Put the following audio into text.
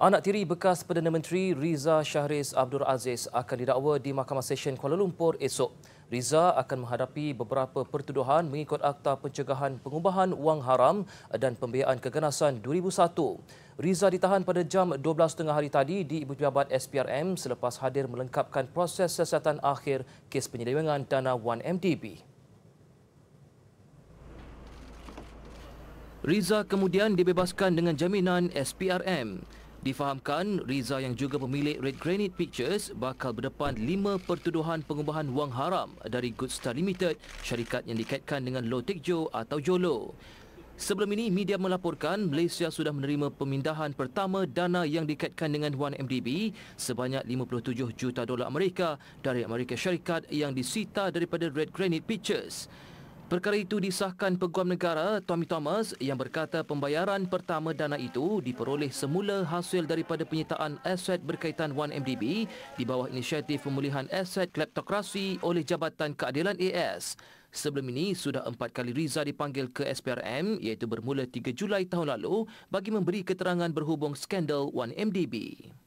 Anak tiri bekas Perdana Menteri Riza Shahriz Abdul Aziz akan didakwa di Mahkamah Session Kuala Lumpur esok. Riza akan menghadapi beberapa pertuduhan mengikut Akta Pencegahan Pengubahan Wang Haram dan Pembiayaan Keganasan 2001. Riza ditahan pada jam 12.30 hari tadi di Ibu Pejabat SPRM selepas hadir melengkapkan proses siasatan akhir kes penyelewengan dana 1MDB. Riza kemudian dibebaskan dengan jaminan SPRM. Difahamkan, Riza yang juga pemilik Red Granite Pictures bakal berdepan lima pertuduhan pengubahan wang haram dari Good Star Limited, syarikat yang dikaitkan dengan Low Tech Joe atau JOLO. Sebelum ini, media melaporkan Malaysia sudah menerima pemindahan pertama dana yang dikaitkan dengan 1MDB sebanyak 57 juta dolar Amerika dari Amerika Syarikat yang disita daripada Red Granite Pictures. Perkara itu disahkan Peguam Negara Tommy Thomas yang berkata pembayaran pertama dana itu diperoleh semula hasil daripada penyitaan aset berkaitan 1MDB di bawah inisiatif pemulihan aset kleptokrasi oleh Jabatan Keadilan AS. Sebelum ini, sudah empat kali Riza dipanggil ke SPRM iaitu bermula 3 Julai tahun lalu bagi memberi keterangan berhubung skandal 1MDB.